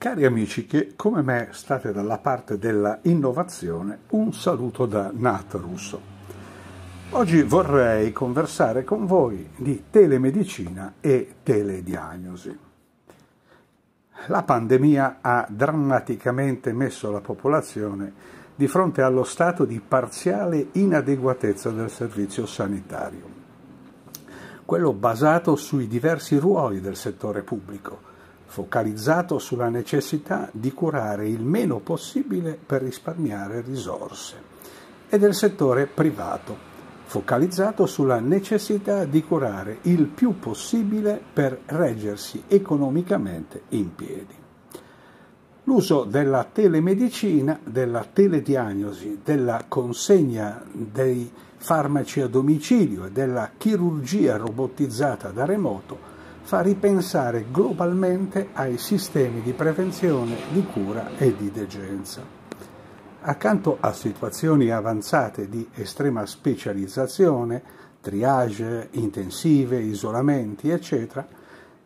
Cari amici che come me state dalla parte della innovazione, un saluto da Nat Russo. Oggi vorrei conversare con voi di telemedicina e telediagnosi. La pandemia ha drammaticamente messo la popolazione di fronte allo stato di parziale inadeguatezza del servizio sanitario, quello basato sui diversi ruoli del settore pubblico focalizzato sulla necessità di curare il meno possibile per risparmiare risorse, e del settore privato, focalizzato sulla necessità di curare il più possibile per reggersi economicamente in piedi. L'uso della telemedicina, della telediagnosi, della consegna dei farmaci a domicilio e della chirurgia robotizzata da remoto fa ripensare globalmente ai sistemi di prevenzione, di cura e di degenza. Accanto a situazioni avanzate di estrema specializzazione, triage, intensive, isolamenti, eccetera,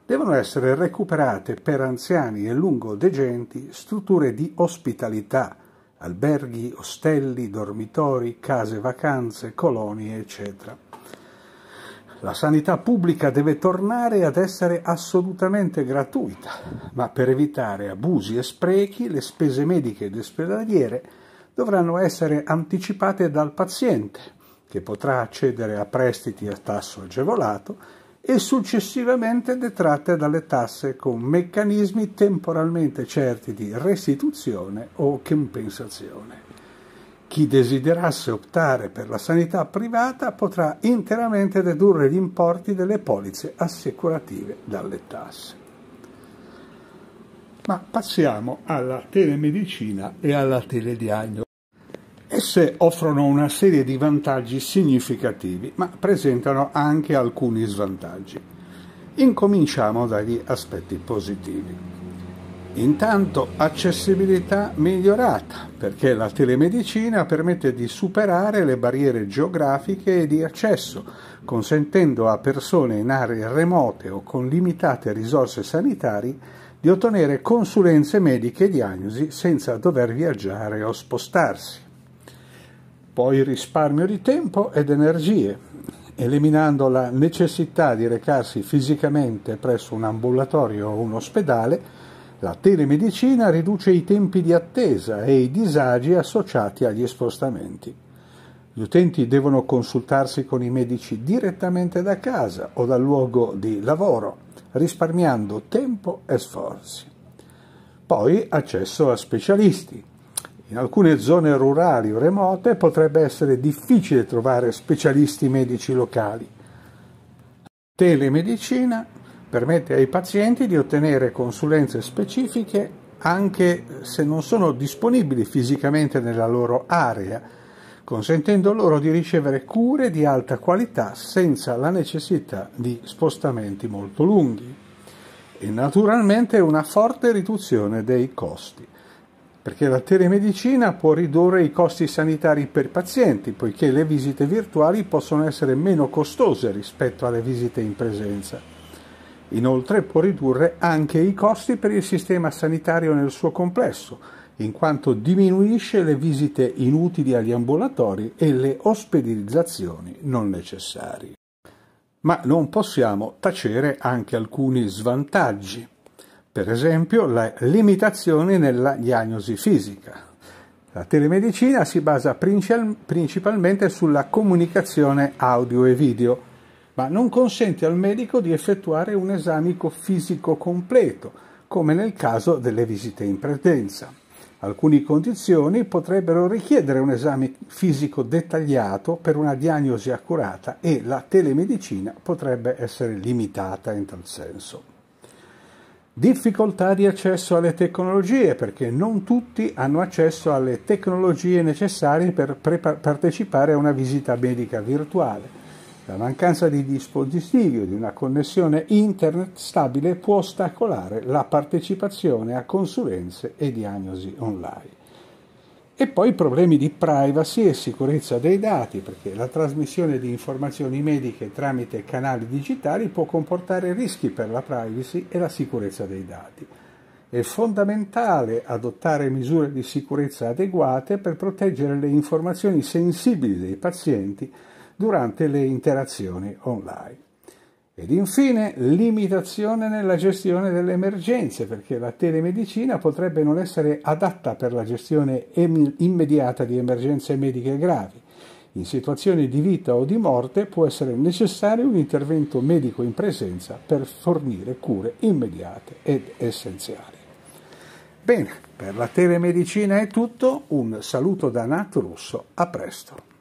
devono essere recuperate per anziani e lungo degenti strutture di ospitalità, alberghi, ostelli, dormitori, case vacanze, colonie, eccetera. La sanità pubblica deve tornare ad essere assolutamente gratuita, ma per evitare abusi e sprechi le spese mediche ed ospedaliere dovranno essere anticipate dal paziente, che potrà accedere a prestiti a tasso agevolato e successivamente detratte dalle tasse con meccanismi temporalmente certi di restituzione o compensazione. Chi desiderasse optare per la sanità privata potrà interamente dedurre gli importi delle polizze assicurative dalle tasse. Ma passiamo alla telemedicina e alla telediagnosi. Esse offrono una serie di vantaggi significativi, ma presentano anche alcuni svantaggi. Incominciamo dagli aspetti positivi. Intanto accessibilità migliorata perché la telemedicina permette di superare le barriere geografiche e di accesso, consentendo a persone in aree remote o con limitate risorse sanitarie di ottenere consulenze mediche e diagnosi senza dover viaggiare o spostarsi. Poi risparmio di tempo ed energie, eliminando la necessità di recarsi fisicamente presso un ambulatorio o un ospedale la telemedicina riduce i tempi di attesa e i disagi associati agli spostamenti. Gli utenti devono consultarsi con i medici direttamente da casa o dal luogo di lavoro, risparmiando tempo e sforzi. Poi accesso a specialisti. In alcune zone rurali o remote potrebbe essere difficile trovare specialisti medici locali. Telemedicina permette ai pazienti di ottenere consulenze specifiche anche se non sono disponibili fisicamente nella loro area, consentendo loro di ricevere cure di alta qualità senza la necessità di spostamenti molto lunghi e naturalmente una forte riduzione dei costi, perché la telemedicina può ridurre i costi sanitari per i pazienti, poiché le visite virtuali possono essere meno costose rispetto alle visite in presenza Inoltre può ridurre anche i costi per il sistema sanitario nel suo complesso, in quanto diminuisce le visite inutili agli ambulatori e le ospedalizzazioni non necessarie. Ma non possiamo tacere anche alcuni svantaggi, per esempio le limitazioni nella diagnosi fisica. La telemedicina si basa principalmente sulla comunicazione audio e video, ma non consente al medico di effettuare un esame fisico completo, come nel caso delle visite in presenza. Alcune condizioni potrebbero richiedere un esame fisico dettagliato per una diagnosi accurata e la telemedicina potrebbe essere limitata in tal senso. Difficoltà di accesso alle tecnologie perché non tutti hanno accesso alle tecnologie necessarie per partecipare a una visita medica virtuale la mancanza di dispositivi o di una connessione internet stabile può ostacolare la partecipazione a consulenze e diagnosi online. E poi problemi di privacy e sicurezza dei dati, perché la trasmissione di informazioni mediche tramite canali digitali può comportare rischi per la privacy e la sicurezza dei dati. È fondamentale adottare misure di sicurezza adeguate per proteggere le informazioni sensibili dei pazienti durante le interazioni online. Ed infine limitazione nella gestione delle emergenze, perché la telemedicina potrebbe non essere adatta per la gestione em- immediata di emergenze mediche gravi. In situazioni di vita o di morte può essere necessario un intervento medico in presenza per fornire cure immediate ed essenziali. Bene, per la telemedicina è tutto, un saluto da Nat Russo, a presto.